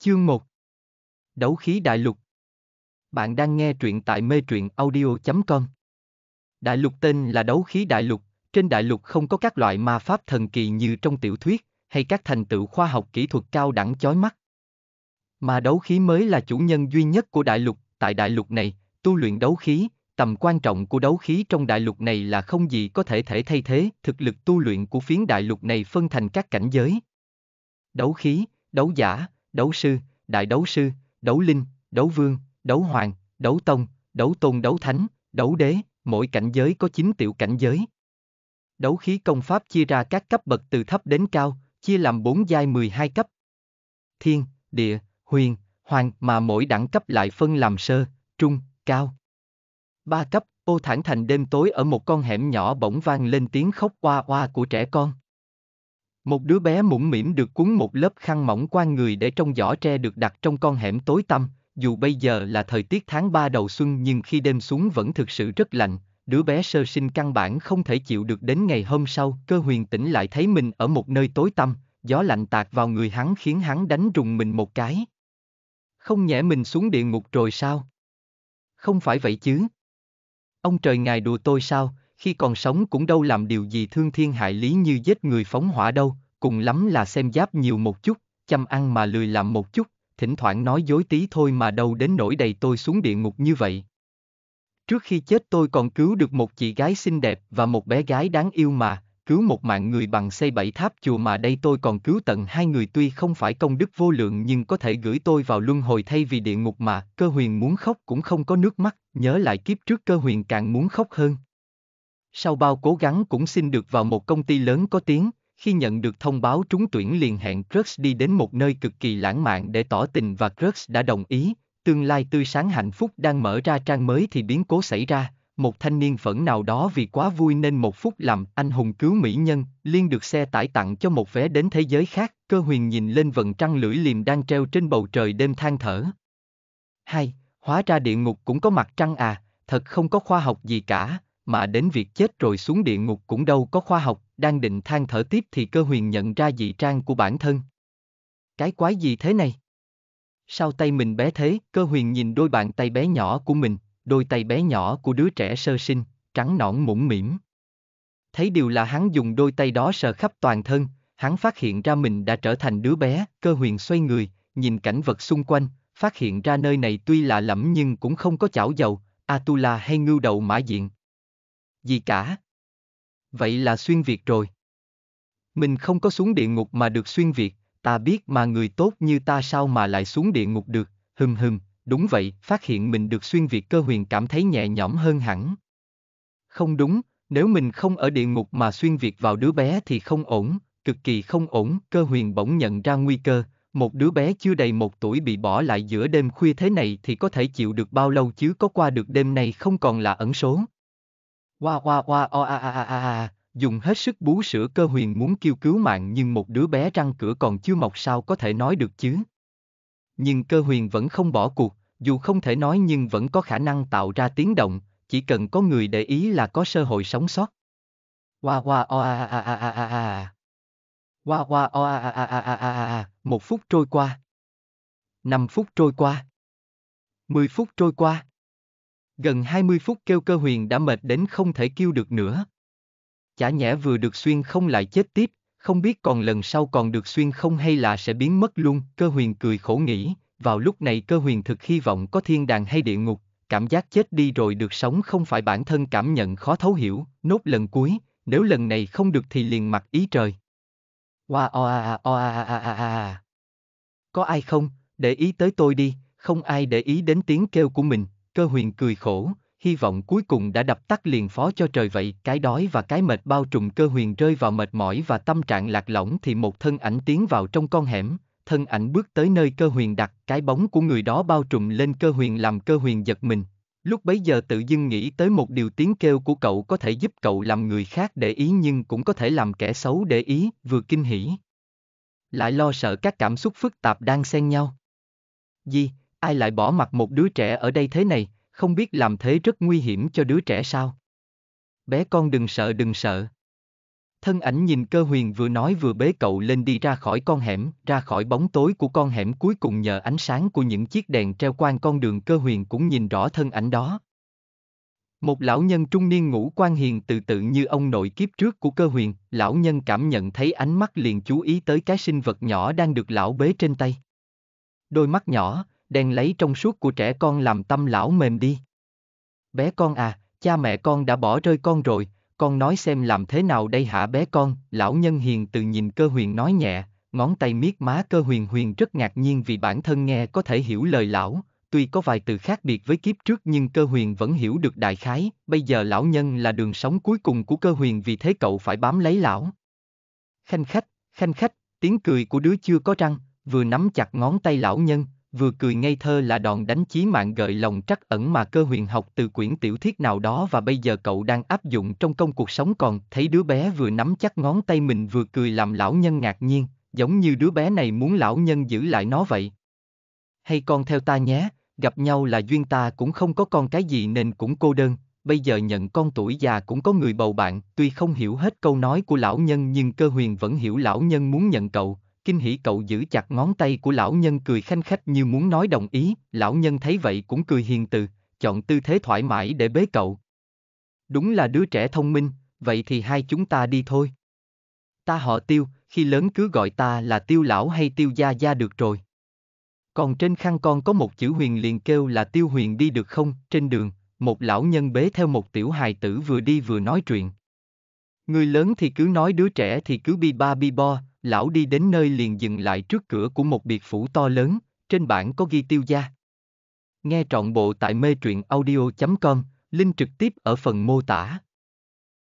Chương 1 Đấu khí đại lục Bạn đang nghe truyện tại mê truyện audio.com Đại lục tên là đấu khí đại lục, trên đại lục không có các loại ma pháp thần kỳ như trong tiểu thuyết, hay các thành tựu khoa học kỹ thuật cao đẳng chói mắt. Mà đấu khí mới là chủ nhân duy nhất của đại lục, tại đại lục này, tu luyện đấu khí, tầm quan trọng của đấu khí trong đại lục này là không gì có thể thể thay thế, thực lực tu luyện của phiến đại lục này phân thành các cảnh giới. Đấu khí, đấu giả, đấu sư, đại đấu sư, đấu linh, đấu vương, đấu hoàng, đấu tông, đấu tôn đấu thánh, đấu đế, mỗi cảnh giới có 9 tiểu cảnh giới. Đấu khí công pháp chia ra các cấp bậc từ thấp đến cao, chia làm 4 giai 12 cấp. Thiên, địa, huyền, hoàng mà mỗi đẳng cấp lại phân làm sơ, trung, cao. Ba cấp, ô thản thành đêm tối ở một con hẻm nhỏ bỗng vang lên tiếng khóc oa oa của trẻ con. Một đứa bé mũm mĩm được cuốn một lớp khăn mỏng qua người để trong giỏ tre được đặt trong con hẻm tối tăm, dù bây giờ là thời tiết tháng 3 đầu xuân nhưng khi đêm xuống vẫn thực sự rất lạnh, đứa bé sơ sinh căn bản không thể chịu được đến ngày hôm sau, cơ huyền tỉnh lại thấy mình ở một nơi tối tăm, gió lạnh tạt vào người hắn khiến hắn đánh rùng mình một cái. Không nhẽ mình xuống địa ngục rồi sao? Không phải vậy chứ. Ông trời ngài đùa tôi sao, khi còn sống cũng đâu làm điều gì thương thiên hại lý như giết người phóng hỏa đâu, cùng lắm là xem giáp nhiều một chút, chăm ăn mà lười làm một chút, thỉnh thoảng nói dối tí thôi mà đâu đến nỗi đầy tôi xuống địa ngục như vậy. Trước khi chết tôi còn cứu được một chị gái xinh đẹp và một bé gái đáng yêu mà, cứu một mạng người bằng xây bảy tháp chùa mà đây tôi còn cứu tận hai người tuy không phải công đức vô lượng nhưng có thể gửi tôi vào luân hồi thay vì địa ngục mà, cơ huyền muốn khóc cũng không có nước mắt, nhớ lại kiếp trước cơ huyền càng muốn khóc hơn sau bao cố gắng cũng xin được vào một công ty lớn có tiếng, khi nhận được thông báo trúng tuyển liền hẹn Crux đi đến một nơi cực kỳ lãng mạn để tỏ tình và Crux đã đồng ý, tương lai tươi sáng hạnh phúc đang mở ra trang mới thì biến cố xảy ra, một thanh niên phẫn nào đó vì quá vui nên một phút làm anh hùng cứu mỹ nhân, liên được xe tải tặng cho một vé đến thế giới khác, cơ huyền nhìn lên vần trăng lưỡi liềm đang treo trên bầu trời đêm than thở. Hai, Hóa ra địa ngục cũng có mặt trăng à, thật không có khoa học gì cả, mà đến việc chết rồi xuống địa ngục cũng đâu có khoa học, đang định than thở tiếp thì cơ huyền nhận ra dị trang của bản thân. Cái quái gì thế này? Sao tay mình bé thế? Cơ huyền nhìn đôi bàn tay bé nhỏ của mình, đôi tay bé nhỏ của đứa trẻ sơ sinh, trắng nõn mũm mỉm. Thấy điều là hắn dùng đôi tay đó sờ khắp toàn thân, hắn phát hiện ra mình đã trở thành đứa bé, cơ huyền xoay người, nhìn cảnh vật xung quanh, phát hiện ra nơi này tuy lạ lẫm nhưng cũng không có chảo dầu, Atula hay ngưu đầu mã diện, gì cả. Vậy là xuyên Việt rồi. Mình không có xuống địa ngục mà được xuyên Việt, ta biết mà người tốt như ta sao mà lại xuống địa ngục được, hừm hừm, đúng vậy, phát hiện mình được xuyên Việt cơ huyền cảm thấy nhẹ nhõm hơn hẳn. Không đúng, nếu mình không ở địa ngục mà xuyên Việt vào đứa bé thì không ổn, cực kỳ không ổn, cơ huyền bỗng nhận ra nguy cơ, một đứa bé chưa đầy một tuổi bị bỏ lại giữa đêm khuya thế này thì có thể chịu được bao lâu chứ có qua được đêm này không còn là ẩn số. Oa oa oa o a a a a a, dùng hết sức bú sữa cơ huyền muốn kêu cứu mạng nhưng một đứa bé răng cửa còn chưa mọc sao có thể nói được chứ. Nhưng cơ huyền vẫn không bỏ cuộc, dù không thể nói nhưng vẫn có khả năng tạo ra tiếng động, chỉ cần có người để ý là có sơ hội sống sót. Oa oa o a a a a a a. Oa oa o a a a a a a a, một phút trôi qua. năm phút trôi qua. mười phút trôi qua. Gần 20 phút kêu cơ huyền đã mệt đến không thể kêu được nữa. Chả nhẽ vừa được xuyên không lại chết tiếp, không biết còn lần sau còn được xuyên không hay là sẽ biến mất luôn, cơ huyền cười khổ nghĩ, vào lúc này cơ huyền thực hy vọng có thiên đàng hay địa ngục, cảm giác chết đi rồi được sống không phải bản thân cảm nhận khó thấu hiểu, nốt lần cuối, nếu lần này không được thì liền mặc ý trời. Oa oa oa oa Có ai không, để ý tới tôi đi, không ai để ý đến tiếng kêu của mình, cơ huyền cười khổ, hy vọng cuối cùng đã đập tắt liền phó cho trời vậy. Cái đói và cái mệt bao trùm cơ huyền rơi vào mệt mỏi và tâm trạng lạc lõng thì một thân ảnh tiến vào trong con hẻm, thân ảnh bước tới nơi cơ huyền đặt cái bóng của người đó bao trùm lên cơ huyền làm cơ huyền giật mình. Lúc bấy giờ tự dưng nghĩ tới một điều tiếng kêu của cậu có thể giúp cậu làm người khác để ý nhưng cũng có thể làm kẻ xấu để ý, vừa kinh hỉ. Lại lo sợ các cảm xúc phức tạp đang xen nhau. Gì, ai lại bỏ mặt một đứa trẻ ở đây thế này, không biết làm thế rất nguy hiểm cho đứa trẻ sao. Bé con đừng sợ đừng sợ. Thân ảnh nhìn cơ huyền vừa nói vừa bế cậu lên đi ra khỏi con hẻm, ra khỏi bóng tối của con hẻm cuối cùng nhờ ánh sáng của những chiếc đèn treo quanh con đường cơ huyền cũng nhìn rõ thân ảnh đó. Một lão nhân trung niên ngũ quan hiền tự tự như ông nội kiếp trước của cơ huyền, lão nhân cảm nhận thấy ánh mắt liền chú ý tới cái sinh vật nhỏ đang được lão bế trên tay. Đôi mắt nhỏ, đen lấy trong suốt của trẻ con làm tâm lão mềm đi. Bé con à, cha mẹ con đã bỏ rơi con rồi, con nói xem làm thế nào đây hả bé con, lão nhân hiền từ nhìn cơ huyền nói nhẹ, ngón tay miết má cơ huyền huyền rất ngạc nhiên vì bản thân nghe có thể hiểu lời lão, tuy có vài từ khác biệt với kiếp trước nhưng cơ huyền vẫn hiểu được đại khái, bây giờ lão nhân là đường sống cuối cùng của cơ huyền vì thế cậu phải bám lấy lão. Khanh khách, khanh khách, tiếng cười của đứa chưa có răng, vừa nắm chặt ngón tay lão nhân, vừa cười ngây thơ là đòn đánh chí mạng gợi lòng trắc ẩn mà cơ huyền học từ quyển tiểu thuyết nào đó và bây giờ cậu đang áp dụng trong công cuộc sống còn thấy đứa bé vừa nắm chắc ngón tay mình vừa cười làm lão nhân ngạc nhiên, giống như đứa bé này muốn lão nhân giữ lại nó vậy. Hay con theo ta nhé, gặp nhau là duyên ta cũng không có con cái gì nên cũng cô đơn, bây giờ nhận con tuổi già cũng có người bầu bạn, tuy không hiểu hết câu nói của lão nhân nhưng cơ huyền vẫn hiểu lão nhân muốn nhận cậu, kinh hỉ cậu giữ chặt ngón tay của lão nhân cười khanh khách như muốn nói đồng ý, lão nhân thấy vậy cũng cười hiền từ, chọn tư thế thoải mái để bế cậu. Đúng là đứa trẻ thông minh, vậy thì hai chúng ta đi thôi. Ta họ tiêu, khi lớn cứ gọi ta là tiêu lão hay tiêu gia gia được rồi. Còn trên khăn con có một chữ huyền liền kêu là tiêu huyền đi được không, trên đường, một lão nhân bế theo một tiểu hài tử vừa đi vừa nói chuyện. Người lớn thì cứ nói đứa trẻ thì cứ bi ba bi bo, lão đi đến nơi liền dừng lại trước cửa của một biệt phủ to lớn, trên bảng có ghi tiêu gia. Nghe trọn bộ tại mê truyện audio.com, link trực tiếp ở phần mô tả.